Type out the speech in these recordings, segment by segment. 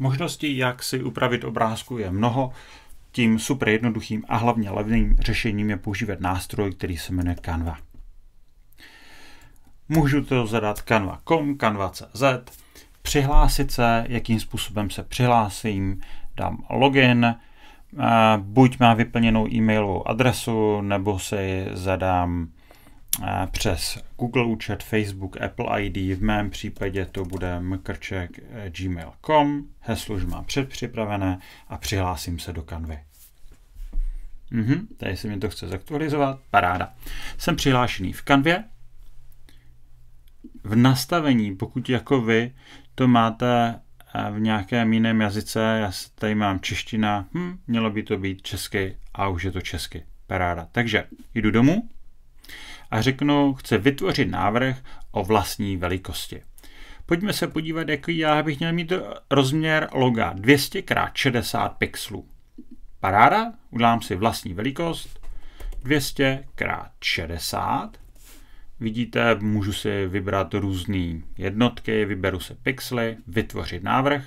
Možností, jak si upravit obrázku, je mnoho. Tím super jednoduchým a hlavně levným řešením je používat nástroj, který se jmenuje Canva. Můžu to zadat canva.com, canva.cz, přihlásit se, jakým způsobem se přihlásím, dám login, eh, buď má vyplněnou e-mailovou adresu, nebo si zadám Eh, přes Google účet, Facebook, Apple ID, v mém případě to bude mkrček gmail.com, heslo už mám předpřipravené a přihlásím se do kanvy. Mhm, tady se mi to chce zaktualizovat, paráda. Jsem přihlášený v kanvě. V nastavení, pokud jako vy to máte eh, v nějakém jiném jazyce, já tady mám čeština, hm, mělo by to být česky a už je to česky, paráda. Takže jdu domů, a řeknu, chci vytvořit návrh o vlastní velikosti. Pojďme se podívat, jaký já bych měl mít rozměr loga 200x60 pixelů. Paráda, udělám si vlastní velikost 200x60. Vidíte, můžu si vybrat různé jednotky, vyberu se pixely, vytvořit návrh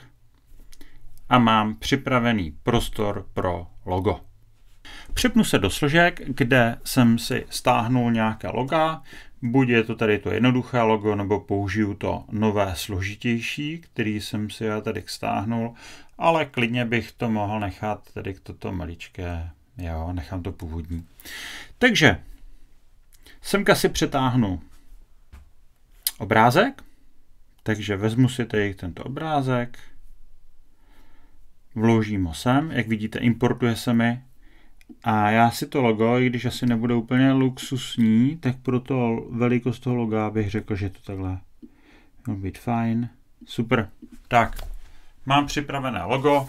a mám připravený prostor pro logo. Připnu se do složek, kde jsem si stáhnul nějaké loga, buď je to tady to jednoduché logo, nebo použiju to nové složitější, který jsem si já tady stáhnul, ale klidně bych to mohl nechat tady k toto maličké, jo, nechám to původní. Takže semka si přetáhnu obrázek, takže vezmu si tady tento obrázek, vložím ho sem, jak vidíte, importuje se mi a já si to logo, i když asi nebude úplně luxusní, tak pro to velikost toho loga bych řekl, že to takhle mělo být fajn. Super. Tak, mám připravené logo,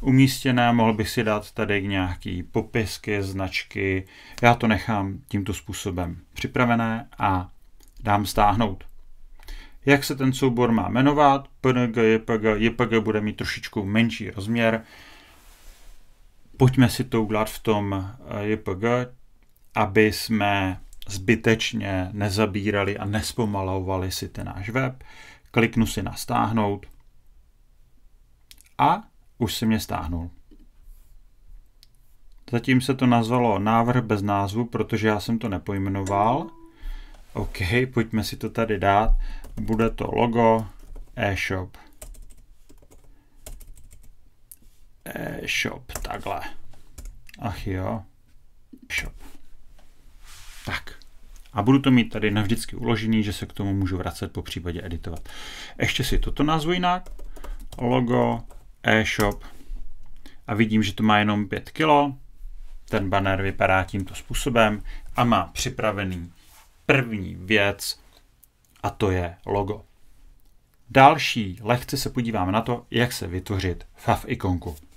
umístěné, mohl bych si dát tady nějaký popisky, značky. Já to nechám tímto způsobem připravené a dám stáhnout. Jak se ten soubor má jmenovat? PNG, JPG, JPG bude mít trošičku menší rozměr, pojďme si to udělat v tom eh, JPG, aby jsme zbytečně nezabírali a nespomalovali si ten náš web. Kliknu si na stáhnout a už si mě stáhnul. Zatím se to nazvalo návrh bez názvu, protože já jsem to nepojmenoval. OK, pojďme si to tady dát. Bude to logo e-shop. e-shop, eh, takhle. Ach jo, shop. Tak. A budu to mít tady navždycky uložený, že se k tomu můžu vracet, po případě editovat. Ještě si toto nazvu jinak. Logo, e-shop. A vidím, že to má jenom 5 kg. Ten banner vypadá tímto způsobem a má připravený první věc a to je logo. Další lehce se podíváme na to, jak se vytvořit fav ikonku.